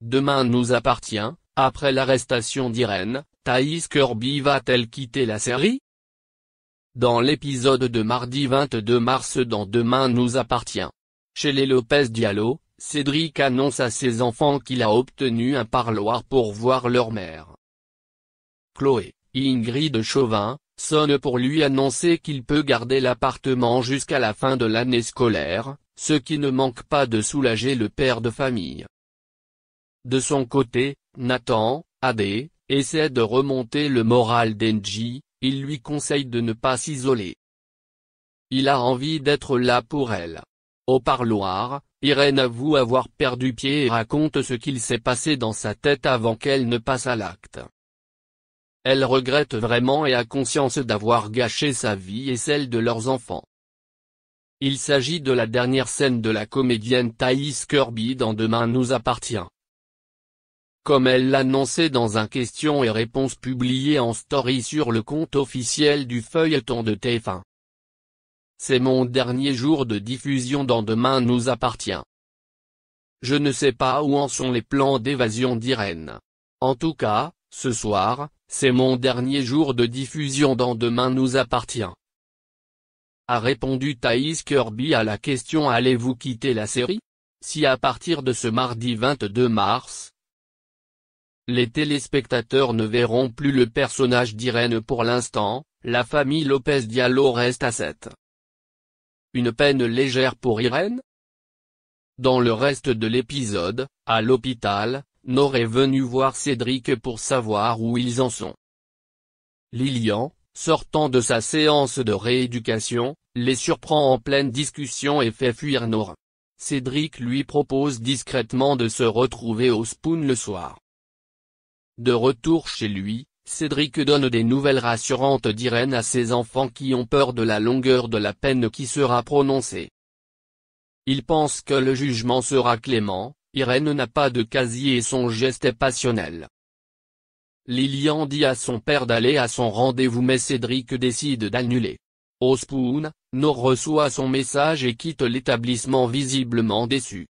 Demain nous appartient, après l'arrestation d'Irène, Thaïs Kirby va-t-elle quitter la série Dans l'épisode de mardi 22 mars dans Demain nous appartient. Chez les Lopez Diallo, Cédric annonce à ses enfants qu'il a obtenu un parloir pour voir leur mère. Chloé, Ingrid Chauvin, sonne pour lui annoncer qu'il peut garder l'appartement jusqu'à la fin de l'année scolaire, ce qui ne manque pas de soulager le père de famille. De son côté, Nathan, AD, essaie de remonter le moral d'Engie, il lui conseille de ne pas s'isoler. Il a envie d'être là pour elle. Au parloir, Irène avoue avoir perdu pied et raconte ce qu'il s'est passé dans sa tête avant qu'elle ne passe à l'acte. Elle regrette vraiment et a conscience d'avoir gâché sa vie et celle de leurs enfants. Il s'agit de la dernière scène de la comédienne Thaïs Kirby dans Demain nous appartient. Comme elle l'annonçait dans un question et réponse publié en story sur le compte officiel du feuilleton de TF1. C'est mon dernier jour de diffusion dans Demain nous appartient. Je ne sais pas où en sont les plans d'évasion d'Irène. En tout cas, ce soir, c'est mon dernier jour de diffusion dans Demain nous appartient. A répondu Thaïs Kirby à la question Allez-vous quitter la série Si à partir de ce mardi 22 mars, les téléspectateurs ne verront plus le personnage d'Irène pour l'instant, la famille Lopez Diallo reste à 7. Une peine légère pour Irène Dans le reste de l'épisode, à l'hôpital, Nora est venu voir Cédric pour savoir où ils en sont. Lilian, sortant de sa séance de rééducation, les surprend en pleine discussion et fait fuir Nora. Cédric lui propose discrètement de se retrouver au Spoon le soir. De retour chez lui, Cédric donne des nouvelles rassurantes d'Irène à ses enfants qui ont peur de la longueur de la peine qui sera prononcée. Il pense que le jugement sera clément, Irène n'a pas de casier et son geste est passionnel. Lilian dit à son père d'aller à son rendez-vous mais Cédric décide d'annuler. Ospoon, Nor reçoit son message et quitte l'établissement visiblement déçu.